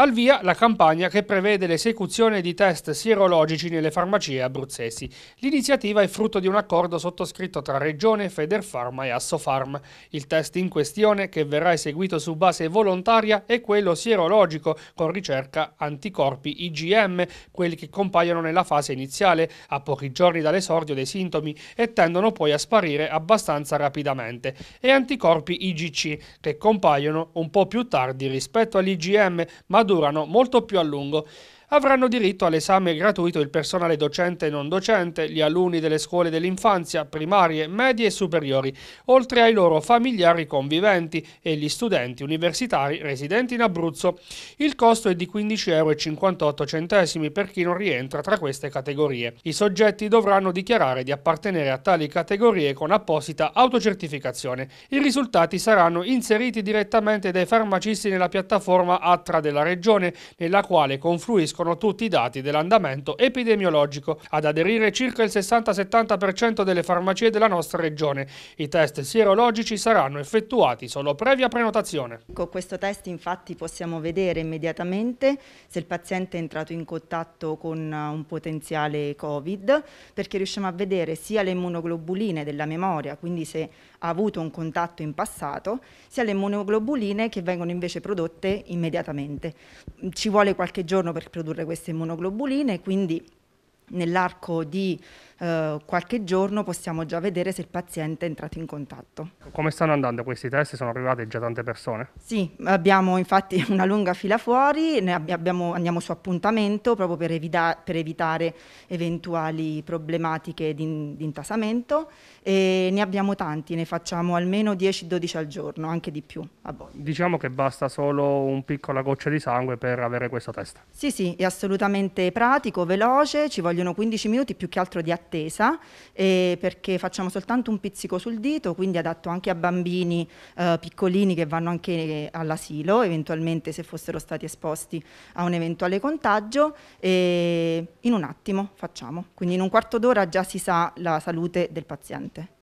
Al via la campagna che prevede l'esecuzione di test sierologici nelle farmacie abruzzesi. L'iniziativa è frutto di un accordo sottoscritto tra Regione, Federpharma e Assofarm. Il test in questione, che verrà eseguito su base volontaria, è quello sierologico con ricerca anticorpi IgM, quelli che compaiono nella fase iniziale, a pochi giorni dall'esordio dei sintomi e tendono poi a sparire abbastanza rapidamente, e anticorpi IgC, che compaiono un po' più tardi rispetto all'IgM, ma durano molto più a lungo avranno diritto all'esame gratuito il personale docente e non docente, gli alunni delle scuole dell'infanzia, primarie, medie e superiori, oltre ai loro familiari conviventi e gli studenti universitari residenti in Abruzzo. Il costo è di 15,58 euro per chi non rientra tra queste categorie. I soggetti dovranno dichiarare di appartenere a tali categorie con apposita autocertificazione. I risultati saranno inseriti direttamente dai farmacisti nella piattaforma ATRA della Regione, nella quale confluiscono forniscono tutti i dati dell'andamento epidemiologico. Ad aderire circa il 60-70% delle farmacie della nostra regione. I test sierologici saranno effettuati solo previa prenotazione. Con questo test infatti possiamo vedere immediatamente se il paziente è entrato in contatto con eh, un potenziale Covid, perché riusciamo a vedere sia le immunoglobuline della memoria, quindi se ha avuto un contatto in passato, sia le immunoglobuline che vengono invece prodotte immediatamente. Ci vuole qualche giorno per produrre produrre queste immunoglobuline, quindi nell'arco di eh, qualche giorno possiamo già vedere se il paziente è entrato in contatto. Come stanno andando questi test? Sono arrivate già tante persone? Sì, abbiamo infatti una lunga fila fuori, abbiamo, andiamo su appuntamento proprio per, evita per evitare eventuali problematiche di, di, intasamento e ne abbiamo tanti, ne facciamo almeno 10-12 al giorno, anche di più a Diciamo che basta solo un piccola goccia di sangue per avere questo test? Sì, sì, è assolutamente pratico, veloce, ci voglio vogliono 15 minuti più che altro di attesa eh, perché facciamo soltanto un pizzico sul dito, quindi adatto anche a bambini eh, piccolini che vanno anche eh, all'asilo, eventualmente se fossero stati esposti a un eventuale contagio, e in un attimo facciamo. Quindi in un quarto d'ora già si sa la salute del paziente.